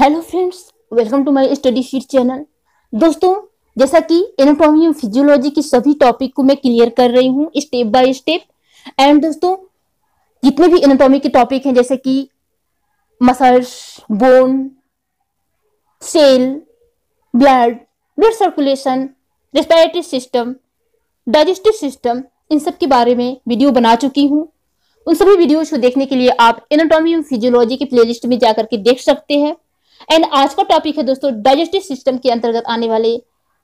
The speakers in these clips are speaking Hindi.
hello friends welcome to my study sheet channel दोस्तों जैसा कि एनाटॉमी और फिजियोलॉजी की सभी टॉपिक को मैं क्लियर कर रही हूँ स्टेप बाय स्टेप एंड दोस्तों जितने भी एनाटॉमी के टॉपिक हैं जैसे कि muscles bone cell blood blood circulation respiratory system digestive system इन सब के बारे में वीडियो बना चुकी हूँ उन सभी वीडियोज को देखने के लिए आप एनाटॉमी और फिजियोलॉजी के प्लेलिस्ट में जाकर के देख सकते हैं एंड आज का टॉपिक है दोस्तों डाइजेस्टिव सिस्टम के अंतर्गत आने वाले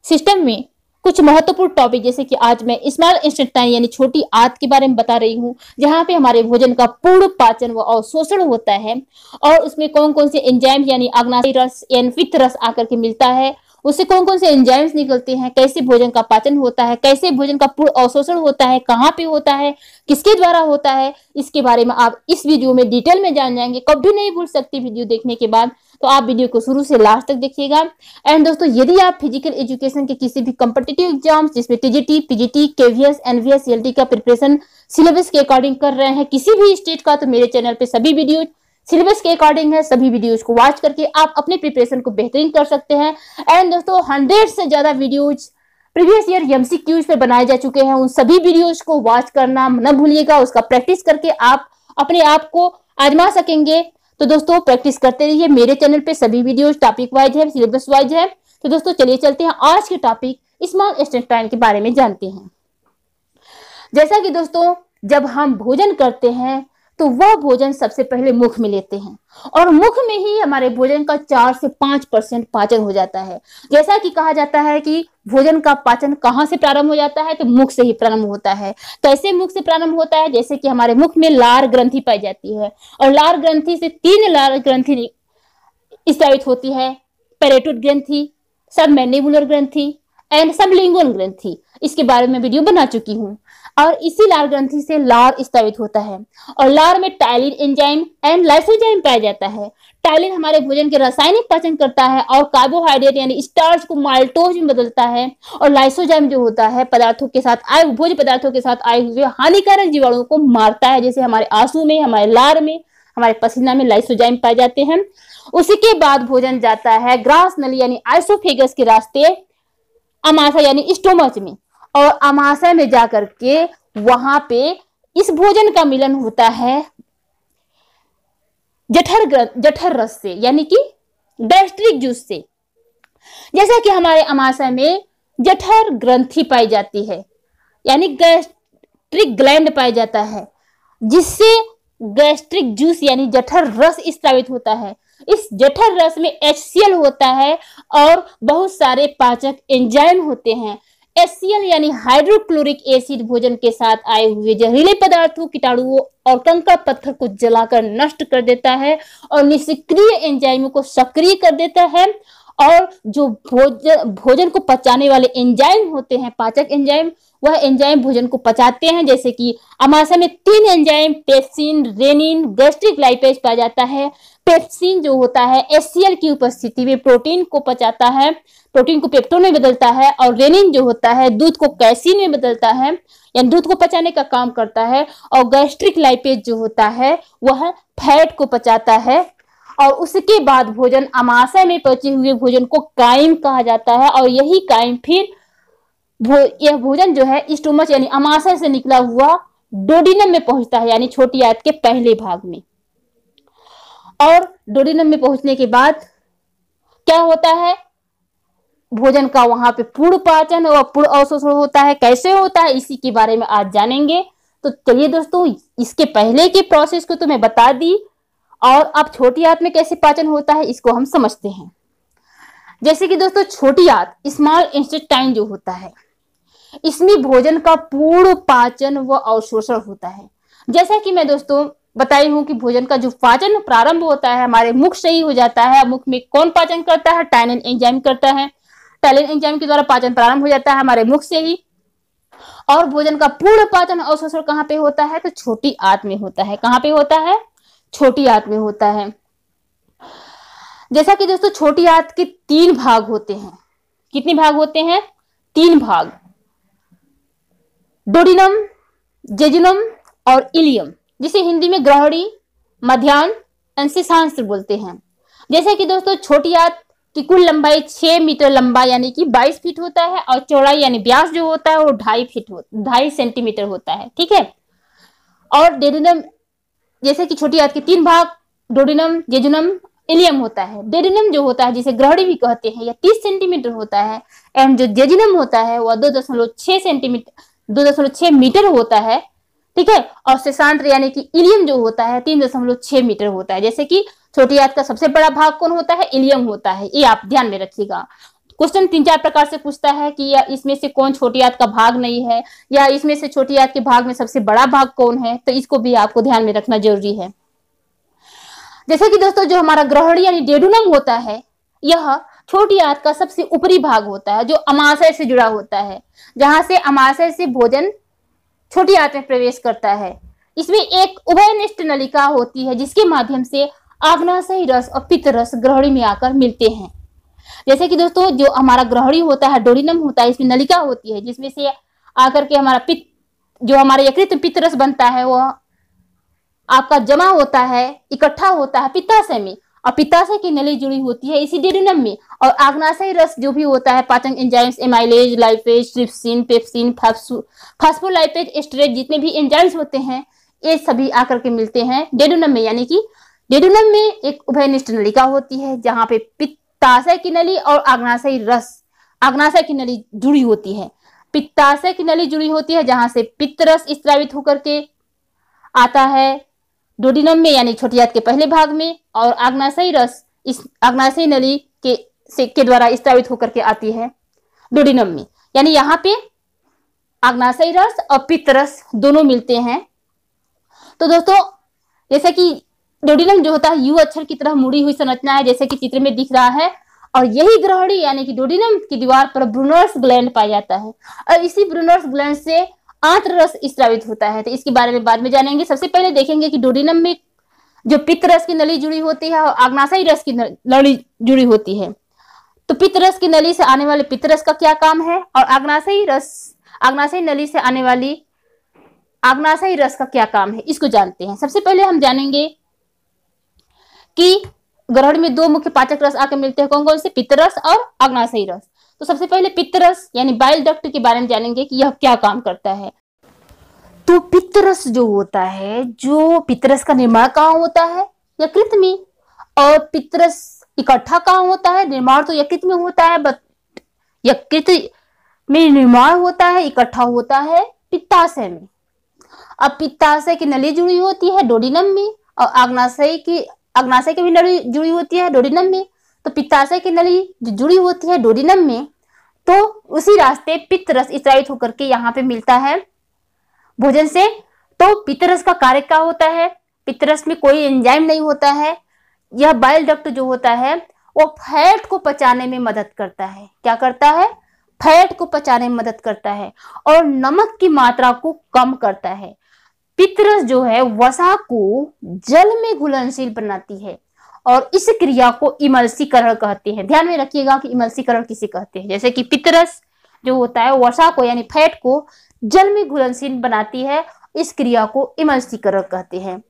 सिस्टम में कुछ महत्वपूर्ण टॉपिक जैसे कि आज मैं स्मॉल इंस्टेंटाइन यानी छोटी आत के बारे में बता रही हूँ जहाँ पे हमारे भोजन का पूर्ण पाचन व अवशोषण होता है और उसमें कौन कौन से एंजाइम यानी अग्नाशय रस यानी फित रस आकर के मिलता है उससे कौन कौन से एंजाइम्स निकलते हैं कैसे भोजन का पाचन होता है कैसे भोजन का पूर्ण अवशोषण होता है कहाँ पे होता है किसके द्वारा होता है इसके बारे में आप इस वीडियो में डिटेल में जान जाएंगे कभी नहीं भूल सकते वीडियो देखने के बाद तो आप वीडियो को शुरू से लास्ट तक देखिएगा एंड दोस्तों यदि आप फिजिकल एजुकेशन के किसी भी कम्पिटेटिव एग्जाम जिसमें TGT PGT KVS NVS L का प्रिपरेशन सिलेबस के अकॉर्डिंग कर रहे हैं किसी भी स्टेट का तो मेरे चैनल पर सभी वीडियो सिलेबस के अकॉर्डिंग है सभी वीडियोज को वॉच करके आप अपने प्रिपरेशन को बेहतरीन कर सकते हैं एंड दोस्तों हंड्रेड से ज्यादा वीडियोज प्रीवियस ईयर एमसीक्यूज पे बनाए जा चुके हैं उन सभी वीडियोज को वॉच करना न भूलिएगा उसका प्रैक्टिस करके आप अपने आप को आजमा सकेंगे तो दोस्तों प्रैक्टिस करते रहिए मेरे चैनल पे सभी वीडियोस टॉपिक वाइज है सिलेबस वाइज है तो दोस्तों चलिए चलते हैं आज के टॉपिक स्मॉल स्टेंटाइन के बारे में जानते हैं जैसा कि दोस्तों जब हम भोजन करते हैं तो वह भोजन सबसे पहले मुख में लेते हैं और मुख में ही हमारे भोजन का चार से पांच परसेंट पाचन हो जाता है जैसा कि कहा जाता है कि भोजन का पाचन कहाँ से प्रारंभ हो जाता है तो मुख से ही प्रारंभ होता है कैसे मुख से प्रारंभ होता है जैसे कि हमारे मुख में लार ग्रंथि पाई जाती है और लार ग्रंथि से तीन लार ग्रंथि स्थापित होती है पेरेटोड ग्रंथि सब मैनिबुलर ग्रंथि एंड सब सबलिंगुअल ग्रंथि इसके बारे में वीडियो बना चुकी हूँ और इसी लार ग्रंथि से लार स्थापित होता है और लार में टाइलिन एंजाइम एंड लाइसोजाइम पाया जाता है टाइलिन हमारे भोजन के रासायनिक पाचन करता है और कार्बोहाइड्रेट यानी स्टार्च को माल्टोज में बदलता है और लाइसोजाइम जो होता है पदार्थों के साथ आए भोज पदार्थों के साथ आए हुए हानिकारक जीवाणुओं को मारता है जैसे हमारे आंसू में हमारे लार में हमारे पसीना में लाइसोजाइम पाए जाते हैं उसी के बाद भोजन जाता है ग्रास नली यानी आइसोफेगस के रास्ते अमाशा यानी स्टोमच में और अमाशय में जाकर के वहां पे इस भोजन का मिलन होता है जठर जठर रस से यानी कि गैस्ट्रिक जूस से जैसा कि हमारे अमाशय में जठर ग्रंथि पाई जाती है यानी गैस्ट्रिक ग्लैंड पाया जाता है जिससे गैस्ट्रिक जूस यानी जठर रस स्त्रावित होता है इस जठर रस में एच होता है और बहुत सारे पाचक एंजाइम होते हैं एस यानी हाइड्रोक्लोरिक एसिड भोजन के साथ आए हुए जहरीले पदार्थों कीटाणुओं और कंकड़ पत्थर को जलाकर नष्ट कर देता है और निष्क्रिय एंजाइमों को सक्रिय कर देता है और जो भोजन भोजन को पचाने वाले एंजाइम होते हैं पाचक एंजाइम वह एंजाइम भोजन को पचाते हैं जैसे कि अमाशय में तीन enzyme pepsin rennin gastric lipase पाया जाता है पेप्सिन जो होता है एससीएल की उपस्थिति में प्रोटीन को पचाता है प्रोटीन को पेप्टोन में बदलता है और रेनिन जो होता है दूध को कैसिन में बदलता है यानी दूध को पचाने का काम करता है और गैस्ट्रिक लाइपेज जो होता है वह फैट को पचाता है और उसके बाद भोजन अमाशय में पचे हुए भोजन को कायम कहा जाता है और यही कायम फिर भो, यह भोजन जो है स्टोमच यानी अमाशय से निकला हुआ डोडिनम में पहुंचता है यानी छोटी आयत के पहले भाग में और डोडिनम में पहुंचने के बाद क्या होता है भोजन का वहां पे पूर्ण पाचन और पूर्ण अवशोषण होता है कैसे होता है इसी के बारे में आज जानेंगे तो चलिए दोस्तों इसके पहले के प्रोसेस को तो मैं बता दी और अब छोटी आंत में कैसे पाचन होता है इसको हम समझते हैं जैसे कि दोस्तों छोटी आंत स्मॉल इंस्टेटाइन जो होता है इसमें भोजन का पूर्ण पाचन व अवशोषण होता है जैसा कि मैं दोस्तों बताई हूं कि भोजन का जो पाचन प्रारंभ होता है हमारे मुख से ही हो जाता है मुख में कौन पाचन करता है टाइलिन एंजाइम करता है टाइलिन एंजाइम के द्वारा पाचन प्रारंभ हो जाता है हमारे मुख से ही और भोजन का पूर्ण पाचन अवशोषण कहाँ पे होता है तो छोटी आंत में होता है कहाँ पे होता है छोटी आत में होता है जैसा कि दोस्तों छोटी आत के तीन भाग होते हैं कितने भाग होते हैं तीन भाग डोडिनम जेजिनम और इलियम जिसे हिंदी में ग्रहणी मध्यान्ह अंशांश बोलते हैं जैसे कि दोस्तों छोटी आत की कुल लंबाई छह मीटर लंबा यानी कि बाईस फीट होता है और चौड़ाई यानी ब्यास जो होता है वो ढाई फीट ढाई सेंटीमीटर होता है ठीक है और डेडिनम जैसे कि छोटी याद के तीन भाग डोडिनम जेजुनम इलियम होता है डेडिनम जो होता है जिसे ग्रहणी भी कहते हैं या तीस सेंटीमीटर होता है एंड जो जेजिनम होता है वह दो दशमलव छह सेंटीमीटर दो दशमलव छह मीटर होता है ठीक है और शेषांत यानी कि इलियम जो होता है तीन दशमलव छह मीटर होता है जैसे कि छोटी याद का सबसे बड़ा भाग कौन होता है इलियम होता है ये आप ध्यान में रखिएगा क्वेश्चन तीन चार प्रकार से पूछता है कि या इसमें से कौन छोटी याद का भाग नहीं है या इसमें से छोटी याद के भाग में सबसे बड़ा भाग कौन है तो इसको भी आपको ध्यान में रखना जरूरी है जैसे कि दोस्तों जो हमारा ग्रहण यानी डेडुनम होता है यह छोटी आंत का सबसे ऊपरी भाग होता है जो अमाशय से जुड़ा होता है जहां से अमाशय से भोजन छोटी आंत में प्रवेश करता है इसमें एक उभयनिष्ठ नलिका होती है जिसके माध्यम से आग्नाशय रस और पित्त रस ग्रहणी में आकर मिलते हैं जैसे कि दोस्तों जो हमारा ग्रहणी होता है डोरिनम होता है इसमें नलिका होती है जिसमें से आकर के हमारा पित्त जो हमारा यकृत पित्त बनता है वह आपका जमा होता है इकट्ठा होता है पिताशय में और पिताशय की नली जुड़ी होती है इसी डेरिनम में और आग्नाशय रस जो भी होता है पाचन enzymes amylase lipase trypsin pepsin phospholipase स्ट्रेट जितने भी एंजाइम्स होते हैं ये सभी आकर के मिलते हैं डेडोनम में यानी कि डेडोनम में एक उभयनिष्ठ नलिका होती है जहाँ पे पित्त पित्ताशय की नली और अग्नाशय रस अग्नाशय की नली जुड़ी होती है पित्ताशय की नली जुड़ी होती है जहां से पित्त रस स्त्रावित होकर के आता है डोडिनम में यानी छोटियात के पहले भाग में और अग्नाशयी रस इस अग्नाशय नली के से के द्वारा स्त्रावित होकर के आती है डोडिनम में यानी यहाँ पे अग्नाशयी रस और पित्त रस दोनों मिलते हैं तो दोस्तों जैसा कि डोडिनम जो होता है यू अक्षर की तरह मुड़ी हुई संरचना है जैसे कि चित्र में दिख रहा है और यही ग्रहणी यानी कि डोडिनम की दीवार पर ब्रूनर्स ग्लैंड पाया जाता है और इसी ब्रूनर्स ग्लैंड से रस स्त्रावित होता है तो इसके बारे में बाद में जानेंगे सबसे पहले देखेंगे कि डोडिनम में जो पित्त रस की नली जुड़ी होती है और आग्नाशाई रस की नली जुड़ी होती है तो पित्त रस की नली से आने वाले पित्त रस का क्या काम है और आग्नाशाई रस आग्नाशयी नली से आने वाली आग्नाशाई रस का क्या काम है इसको जानते हैं सबसे पहले हम जानेंगे कि ग्रहण में दो मुख्य पाचक रस आके मिलते हैं कौन कौन से पितरस और अग्नाशयी रस तो सबसे पहले पितरस यानी बाइल डक्ट के बारे में जानेंगे कि यह क्या काम करता है तो पितरस जो होता है जो पितरस का निर्माण कहाँ होता है यकृत में और पितरस इकट्ठा कहाँ होता है निर्माण तो यकृत में होता है बट यकृत में निर्माण होता है इकट्ठा होता है पित्ताशय में अब पित्ताशय की नली जुड़ी होती है डोडिनम में और आग्नाशय की अग्नाशय की भी नली जुड़ी होती है डोरिनम में तो पित्ताशय की नली जो जुड़ी होती है डोरिनम में तो उसी रास्ते पित्तरस स्त्रावित होकर के यहाँ पे मिलता है भोजन से तो पित्तरस का कार्य क्या होता है पित्तरस में कोई एंजाइम नहीं होता है यह बाइल डक्ट जो होता है वो फैट को पचाने में मदद करता है क्या करता है फैट को पचाने में मदद करता है और नमक की मात्रा को कम करता है पितरस जो है वसा को जल में घुलनशील बनाती है और इस क्रिया को इमलसीकरण कहते हैं ध्यान में रखिएगा कि इमलसीकरण किसे कहते हैं जैसे कि पितरस जो होता है वसा को यानी फैट को जल में घुलनशील बनाती है इस क्रिया को इमलसीकरण कहते हैं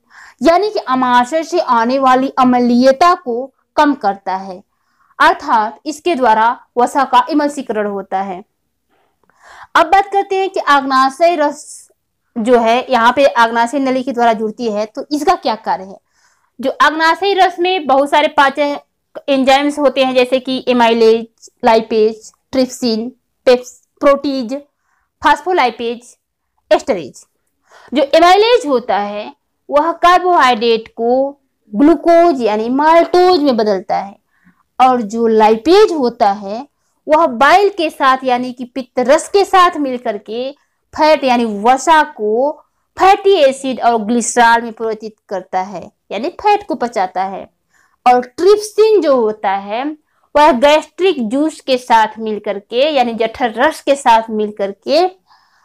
यानी कि अमाशय से आने वाली अमलीयता को कम करता है अर्थात इसके द्वारा वसा का इमलसीकरण होता है अब बात करते हैं कि आग्नाशय रस जो है यहाँ पे अग्नाशय नली के द्वारा जुड़ती है तो इसका क्या कार्य है जो अग्नाशय रस में बहुत सारे पाचन एंजाइम्स होते हैं जैसे कि amylase lipase trypsin protease phospholipase esterase जो एमाइलेज होता है वह कार्बोहाइड्रेट को ग्लूकोज यानी माल्टोज में बदलता है और जो लाइपेज होता है वह बाइल के साथ यानी कि पित्त रस के साथ मिलकर के फैट यानी वसा को फैटी एसिड और ग्लिसराल में परिवर्तित करता है यानी फैट को पचाता है और ट्रिप्सिन जो होता है वह गैस्ट्रिक जूस के साथ मिलकर के यानी जठर रस के साथ मिलकर के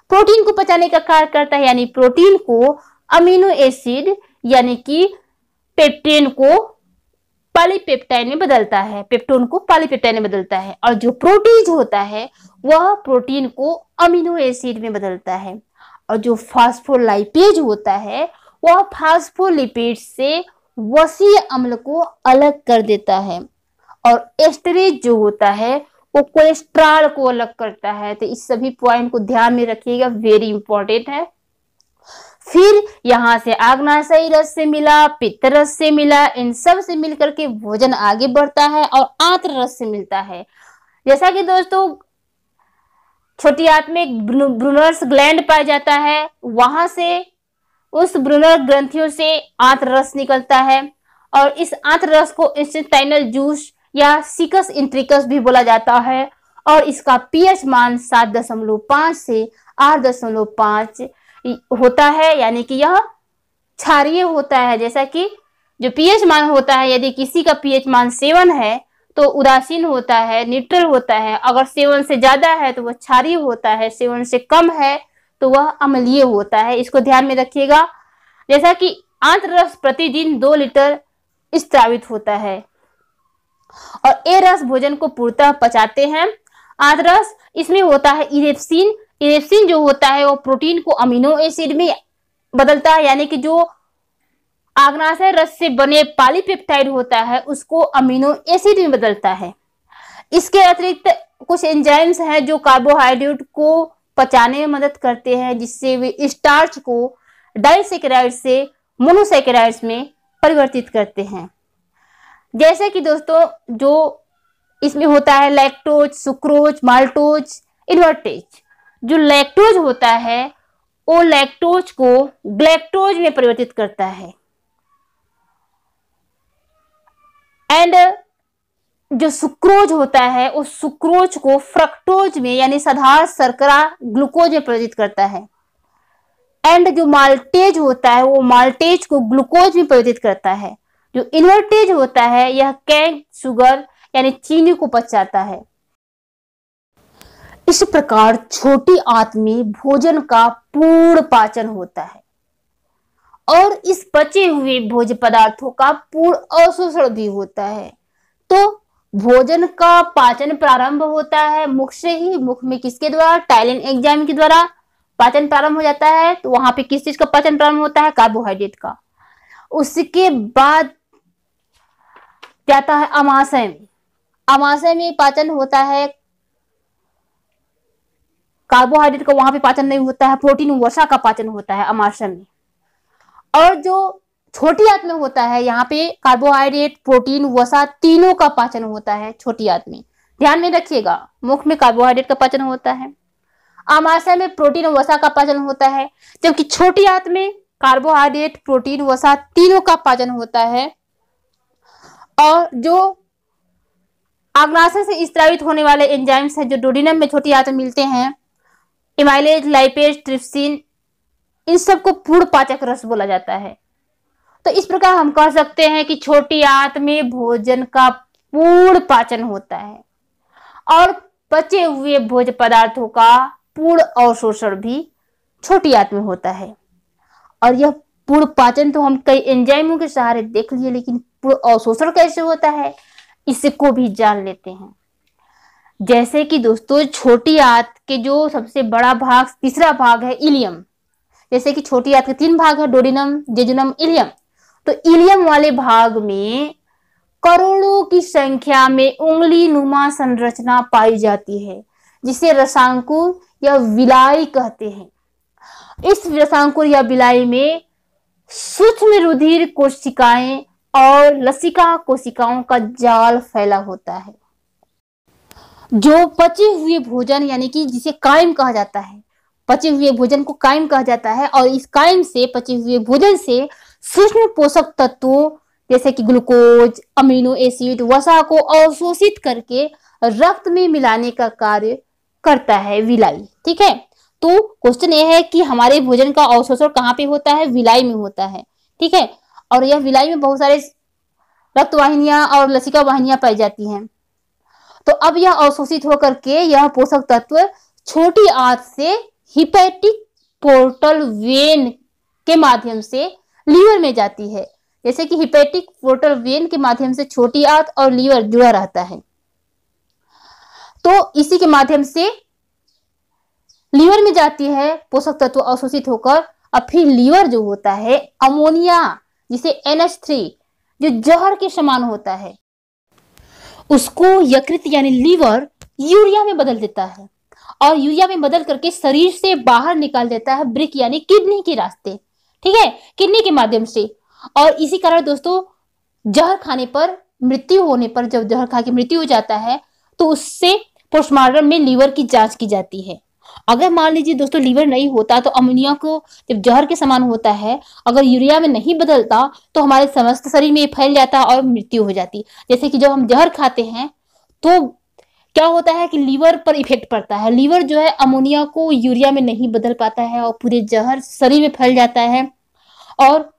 प्रोटीन को पचाने का कार्य करता है यानी प्रोटीन को अमीनो एसिड यानी कि पेप्टेन को पॉलीपेप्टाइन में बदलता है पेप्टोन को पॉलीपेप्टाइन में बदलता है और जो प्रोटीज होता है वह प्रोटीन को अमीनो एसिड में बदलता है और जो फास्फोलाइपेज होता है वह फास्फोलिपेड से वसी अम्ल को अलग कर देता है और एस्टरेज जो होता है वो कोलेस्ट्रॉल को अलग करता है तो इस सभी पॉइंट को ध्यान में रखिएगा वेरी इंपॉर्टेंट है फिर यहां से आग्नाशयी रस से मिला पित्त रस से मिला इन सब से मिलकर के भोजन आगे बढ़ता है और आंत्र रस से मिलता है जैसा कि दोस्तों आंत में ब्रूनर्स ग्लैंड पाया जाता है वहां से उस ब्रूनर ग्रंथियों से रस निकलता है और इस रस को इंस्टेंटाइनल जूस या सिकस इंट्रिकस भी बोला जाता है और इसका पीएच मान सात दशमलव पांच से आठ दशमलव पांच होता है यानी कि यह क्षारीय होता है जैसा कि जो पीएच मान होता है यदि किसी का पीएच मान सेवन है तो उदासीन होता है न्यूट्रल होता है अगर सेवन से ज्यादा है तो वह क्षारीय होता है सेवन से कम है तो वह अम्लीय होता है इसको ध्यान में रखिएगा जैसा कि आंत रस प्रतिदिन दो लीटर स्त्रावित होता है और ए रस भोजन को पूर्णतः पचाते हैं आंत रस इसमें होता है इरेप्सिन इरेप्सिन जो होता है वो प्रोटीन को अमीनो एसिड में बदलता है यानी कि जो आग्नाशय रस से बने पॉलीपेप्टाइड होता है उसको अमीनो एसिड में बदलता है इसके अतिरिक्त कुछ एंजाइम्स हैं जो कार्बोहाइड्रेट को पचाने में मदद करते हैं जिससे वे स्टार्च को डाइसेकेराइड से मोनोसेकेराइड में परिवर्तित करते हैं जैसे कि दोस्तों जो इसमें होता है लैक्टोज सुक्रोज माल्टोज इन्वर्टेज जो लैक्टोज होता है वो लैक्टोज को ग्लैक्टोज में परिवर्तित करता है एंड uh, जो सुक्रोज होता है उस सुक्रोज को फ्रक्टोज में यानी साधारण सरकरा ग्लूकोज में परिवर्तित करता है एंड जो माल्टेज होता है वो माल्टेज को ग्लूकोज में परिवर्तित करता है जो इन्वर्टेज होता है यह कैन शुगर यानी चीनी को पचाता है इस प्रकार छोटी आंत में भोजन का पूर्ण पाचन होता है और इस बचे हुए भोज पदार्थों का पूर्ण अवशोषण भी होता है तो भोजन का पाचन प्रारंभ होता है मुख से ही मुख में किसके द्वारा टाइलिन एग्जाम के द्वारा पाचन प्रारंभ हो जाता है तो वहां पे किस चीज का पाचन प्रारंभ होता है कार्बोहाइड्रेट का उसके बाद जाता है अमाशय में अमाशय में पाचन होता है कार्बोहाइड्रेट का वहां पे पाचन नहीं होता है प्रोटीन वसा का पाचन होता है अमाशय में और जो छोटी आंत में होता है यहाँ पे कार्बोहाइड्रेट प्रोटीन वसा तीनों का पाचन होता है छोटी आंत में ध्यान में रखिएगा मुख में कार्बोहाइड्रेट का पाचन होता है आमाशय में प्रोटीन और वसा का पाचन होता है जबकि छोटी आंत में कार्बोहाइड्रेट प्रोटीन वसा तीनों का पाचन होता है और जो आग्नाशय से स्त्रावित होने वाले एंजाइम्स हैं जो डोडिनम में छोटी आंत में मिलते हैं इमाइलेज लाइपेज ट्रिप्सिन इन सबको पूर्ण पाचक रस बोला जाता है तो इस प्रकार हम कह सकते हैं कि छोटी आंत में भोजन का पूर्ण पाचन होता है और बचे हुए भोज पदार्थों का पूर्ण अवशोषण भी छोटी आंत में होता है और यह पूर्ण पाचन तो हम कई एंजाइमों के सहारे देख लिए लेकिन पूर्ण अवशोषण कैसे होता है इसको भी जान लेते हैं जैसे कि दोस्तों छोटी आंत के जो सबसे बड़ा भाग तीसरा भाग है इलियम जैसे कि छोटी याद के तीन भाग है डोडिनम जेजुनम इलियम तो इलियम वाले भाग में करोड़ों की संख्या में उंगली नुमा संरचना पाई जाती है जिसे रसांकुर या विलाई कहते हैं इस रसांकुर या विलाई में सूक्ष्म रुधिर कोशिकाएं और लसिका कोशिकाओं का जाल फैला होता है जो पचे हुए भोजन यानी कि जिसे कायम कहा जाता है पचे हुए भोजन को कायम कहा जाता है और इस कायम से पचे हुए भोजन से सूक्ष्म पोषक तत्वों जैसे कि ग्लूकोज अमीनो एसिड वसा को अवशोषित करके रक्त में मिलाने का कार्य करता है विलाई ठीक है तो क्वेश्चन ये है कि हमारे भोजन का अवशोषण कहाँ पे होता है विलाई में होता है ठीक है और यह विलाई में बहुत सारे रक्त वाहिनियां और लसिका वाहिनियां पाई जाती हैं तो अब यह अवशोषित होकर के यह पोषक तत्व छोटी आंत से हिपैटिक पोर्टल वेन के माध्यम से लीवर में जाती है जैसे कि हिपैटिक पोर्टल वेन के माध्यम से छोटी आंत और लीवर जुड़ा रहता है तो इसी के माध्यम से लीवर में जाती है पोषक तत्व अवशोषित होकर और फिर लीवर जो होता है अमोनिया जिसे एनएच थ्री जो जहर के समान होता है उसको यकृत यानी लीवर यूरिया में बदल देता है और यूरिया में बदल करके शरीर से बाहर निकाल देता है ब्रिक यानी किडनी के रास्ते ठीक है किडनी के माध्यम से और इसी कारण दोस्तों जहर खाने पर मृत्यु होने पर जब जहर खा के मृत्यु हो जाता है तो उससे पोस्टमार्टम में लीवर की जांच की जाती है अगर मान लीजिए दोस्तों लीवर नहीं होता तो अमोनिया को जब जहर के समान होता है अगर यूरिया में नहीं बदलता तो हमारे समस्त शरीर में फैल जाता और मृत्यु हो जाती जैसे कि जब हम जहर खाते हैं तो क्या होता है कि लीवर पर इफेक्ट पड़ता है लीवर जो है अमोनिया को यूरिया में नहीं बदल पाता है और पूरे जहर शरीर में फैल जाता है और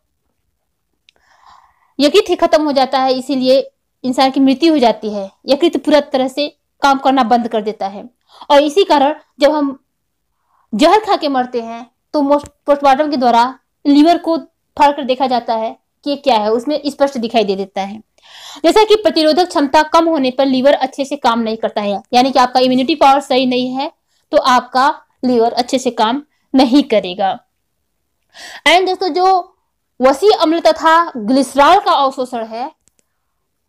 यकृत ही खत्म हो जाता है इसीलिए इंसान की मृत्यु हो जाती है यकृत पूरा तरह से काम करना बंद कर देता है और इसी कारण जब हम जहर खा के मरते हैं तो पोस्टमार्टम के द्वारा लीवर को फाड़ कर देखा जाता है कि क्या है उसमें स्पष्ट दिखाई दे देता है जैसा कि प्रतिरोधक क्षमता कम होने पर लीवर अच्छे से काम नहीं करता है यानी कि आपका इम्यूनिटी पावर सही नहीं है तो आपका लीवर अच्छे से काम नहीं करेगा एंड दोस्तों जो वसी अम्ल तथा ग्लिसराल का अवशोषण है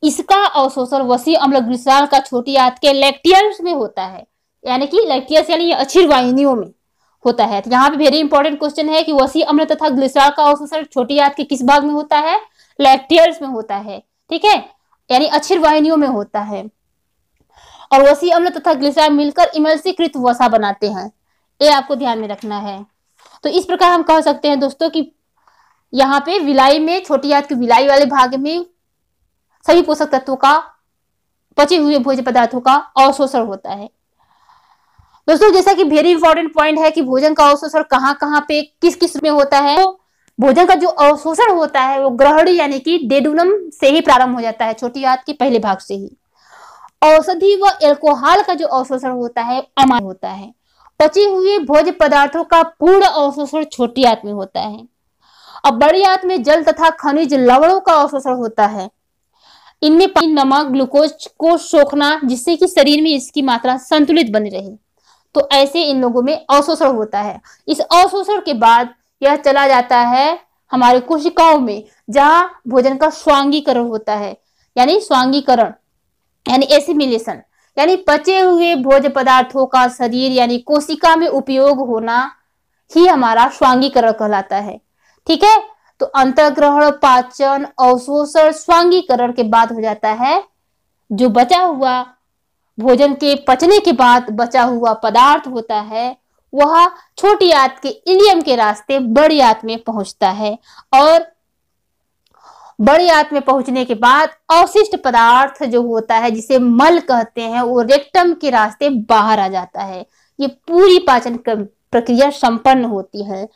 इसका अवशोषण वसी अम्ल ग्लिसराल का छोटी आंत के लैक्टियस में होता है यानी कि लैक्टियस यानी अछीर वाहिनियों में होता है तो यहाँ पे वेरी इंपॉर्टेंट क्वेश्चन है कि वसी अम्ल तथा ग्लिसरॉल का अवशोषण छोटी आंत के किस भाग में होता है लैक्टियर्स में होता है ठीक है यानी अक्षर वाहिनियों में होता है और वसी अम्ल तथा ग्लिसरॉल मिलकर इमल्सीकृत वसा बनाते हैं ये आपको ध्यान में रखना है तो इस प्रकार हम कह सकते हैं दोस्तों की यहाँ पे विलाई में छोटी आंत के विलाई वाले भाग में सभी पोषक तत्वों का पचे हुए भोज्य पदार्थों का अवशोषण होता है दोस्तों जैसा कि वेरी इंपॉर्टेंट पॉइंट है कि भोजन का अवशोषण कहाँ कहाँ पे किस किस में होता है तो भोजन का जो अवशोषण होता है वो ग्रहण यानी कि डेडुनम से ही प्रारंभ हो जाता है छोटी आंत के पहले भाग से ही औषधि व एल्कोहल का जो अवशोषण होता है अमान होता है पचे हुए भोज पदार्थों का पूर्ण अवशोषण छोटी आत में होता है अब बड़ी आत में जल तथा खनिज लवणों का अवशोषण होता है इनमें पानी नमक ग्लूकोज को सोखना जिससे कि शरीर में इसकी मात्रा संतुलित बनी रहे तो ऐसे इन लोगों में अवशोषण होता है इस अवशोषण के बाद यह चला जाता है हमारे कोशिकाओं में जहां भोजन का स्वांगीकरण होता है यानी स्वांगीकरण यानी एसिमिलेशन यानी पचे हुए भोज्य पदार्थों का शरीर यानी कोशिका में उपयोग होना ही हमारा स्वांगीकरण कहलाता है ठीक है तो अंतर्ग्रहण पाचन अवशोषण स्वांगीकरण के बाद हो जाता है जो बचा हुआ भोजन के पचने के बाद बचा हुआ पदार्थ होता है वह छोटी आत के इलियम के रास्ते बड़ी आत में पहुंचता है और बड़ी आत में पहुंचने के बाद अवशिष्ट पदार्थ जो होता है जिसे मल कहते हैं वो रेक्टम के रास्ते बाहर आ जाता है ये पूरी पाचन प्रक्रिया संपन्न होती है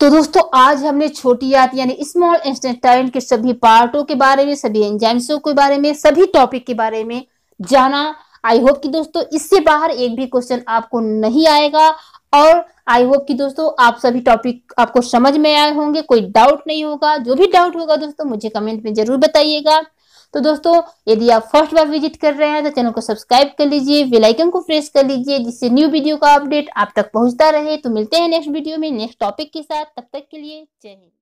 तो दोस्तों आज हमने छोटी आत यानी स्मॉल इंस्टेंटाइन के सभी पार्टों के बारे में सभी एंजाइम्सों के बारे में सभी टॉपिक के बारे में जाना आई होप कि दोस्तों इससे बाहर एक भी क्वेश्चन आपको नहीं आएगा और आई होप कि दोस्तों आप सभी टॉपिक आपको समझ में आए होंगे कोई डाउट नहीं होगा जो भी डाउट होगा दोस्तों मुझे कमेंट में जरूर बताइएगा तो दोस्तों यदि आप फर्स्ट बार विजिट कर रहे हैं तो चैनल को सब्सक्राइब कर लीजिए बेल आइकन को प्रेस कर लीजिए जिससे न्यू वीडियो का अपडेट आप तक पहुंचता रहे तो मिलते हैं नेक्स्ट वीडियो में नेक्स्ट टॉपिक के साथ तब तक के लिए जय हिंद